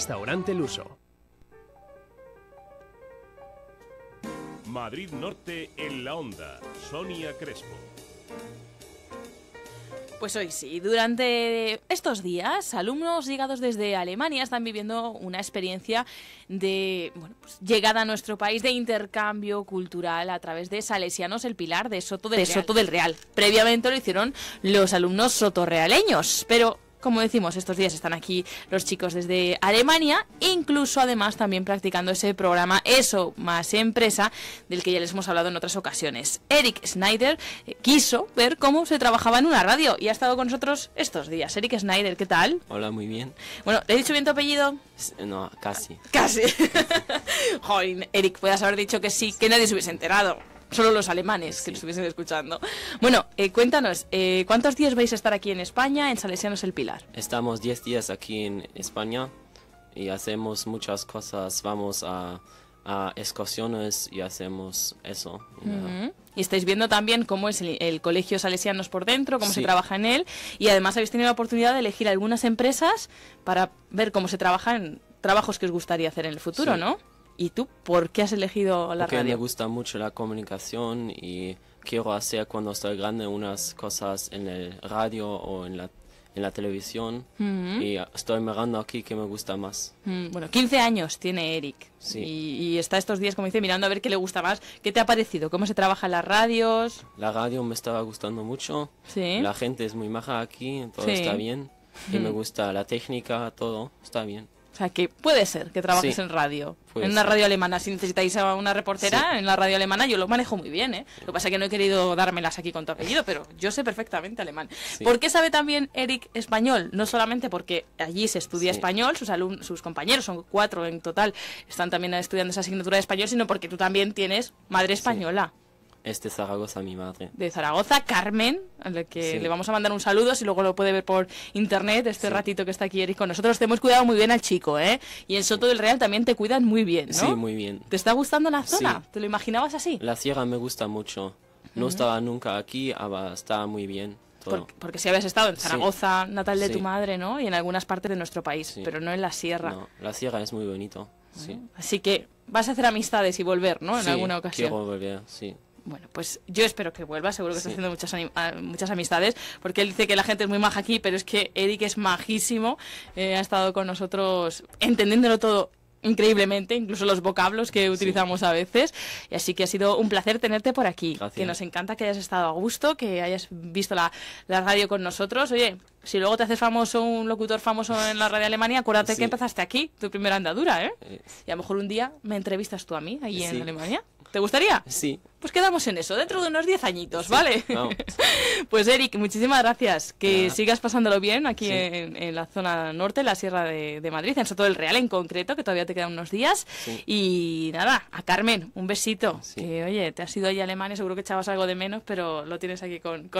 Restaurante Luso. Madrid Norte en la onda. Sonia Crespo. Pues hoy sí, durante estos días, alumnos llegados desde Alemania están viviendo una experiencia de bueno, pues, llegada a nuestro país de intercambio cultural a través de Salesianos el Pilar de Soto del, de Soto del Real. Previamente lo hicieron los alumnos sotorrealeños, pero como decimos, estos días están aquí los chicos desde Alemania, incluso además también practicando ese programa Eso más Empresa, del que ya les hemos hablado en otras ocasiones. Eric Schneider eh, quiso ver cómo se trabajaba en una radio y ha estado con nosotros estos días. Eric Schneider, ¿qué tal? Hola, muy bien. Bueno, ¿le he dicho bien tu apellido? No, casi. Casi. Joder, Eric, puedas haber dicho que sí, que nadie se hubiese enterado. Solo los alemanes que lo estuviesen escuchando. Bueno, eh, cuéntanos, eh, ¿cuántos días vais a estar aquí en España, en Salesianos El Pilar? Estamos 10 días aquí en España y hacemos muchas cosas. Vamos a, excursiones y hacemos eso. Y estáis viendo también cómo es el, Colegio Salesianos por dentro, cómo se trabaja en él. Y además habéis tenido la oportunidad de elegir algunas empresas para ver cómo se trabajan, trabajos que os gustaría hacer en el futuro, ¿no? ¿Y tú por qué has elegido la Porque me gusta mucho la comunicación y quiero hacer cuando estoy grande unas cosas en el radio o en la, en la televisión. Y estoy mirando aquí qué me gusta más. Mm, bueno, 15 años tiene Eric. Y, está estos días, como dice, mirando a ver qué le gusta más. ¿Qué te ha parecido? ¿Cómo se trabaja en las radios? La radio me estaba gustando mucho. La gente es muy maja aquí, todo está bien. Y me gusta la técnica, todo está bien. O sea, que puede ser que trabajes en radio. En una radio alemana. Si necesitáis a una reportera, en la radio alemana yo lo manejo muy bien. ¿eh? Lo que pasa es que no he querido dármelas aquí con tu apellido, pero yo sé perfectamente alemán. ¿Por qué sabe también Eric español? No solamente porque allí se estudia español, sus, alumnos, sus compañeros, son cuatro en total, están también estudiando esa asignatura de español, sino porque tú también tienes madre española. Este Zaragoza, mi madre. De Zaragoza, Carmen, a la que le vamos a mandar un saludo, si luego lo puede ver por internet este ratito que está aquí Eric con nosotros. Te hemos cuidado muy bien al chico, ¿eh? Y en Soto del Real también te cuidan muy bien, ¿no? Sí, muy bien. ¿Te está gustando la zona? ¿Te lo imaginabas así? La sierra me gusta mucho. No estaba nunca aquí, ah, estaba muy bien. porque si habías estado en Zaragoza, natal de tu madre, ¿no? Y en algunas partes de nuestro país, pero no en la sierra. No, la sierra es muy bonito, sí. Así que vas a hacer amistades y volver, ¿no? En alguna ocasión. quiero volver, sí. Bueno, pues yo espero que vuelva, seguro que está haciendo muchas, ah, muchas amistades, porque él dice que la gente es muy maja aquí, pero es que Eric es majísimo, eh, ha estado con nosotros entendiéndolo todo increíblemente, incluso los vocablos que utilizamos a veces. Y así que ha sido un placer tenerte por aquí. Que nos encanta que hayas estado a gusto, que hayas visto la, radio con nosotros. Oye, si luego te haces famoso, un locutor famoso en la radio Alemania, acuérdate que empezaste aquí, tu primera andadura, ¿eh? ¿eh? Y a lo mejor un día me entrevistas tú a mí, ahí eh, en Alemania. ¿Te gustaría? Sí, pues quedamos en eso, dentro de unos 10 añitos, ¿vale? pues Eric, muchísimas gracias. Que sigas pasándolo bien aquí en, la zona norte, en la Sierra de, Madrid, en Soto del Real en concreto, que todavía te quedan unos días. Y nada, a Carmen, un besito. oye, te has ido ahí a Alemania, seguro que echabas algo de menos, pero lo tienes aquí con,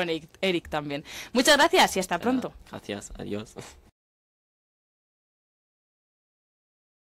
Eric, también. Muchas gracias y hasta pronto. gracias, adiós.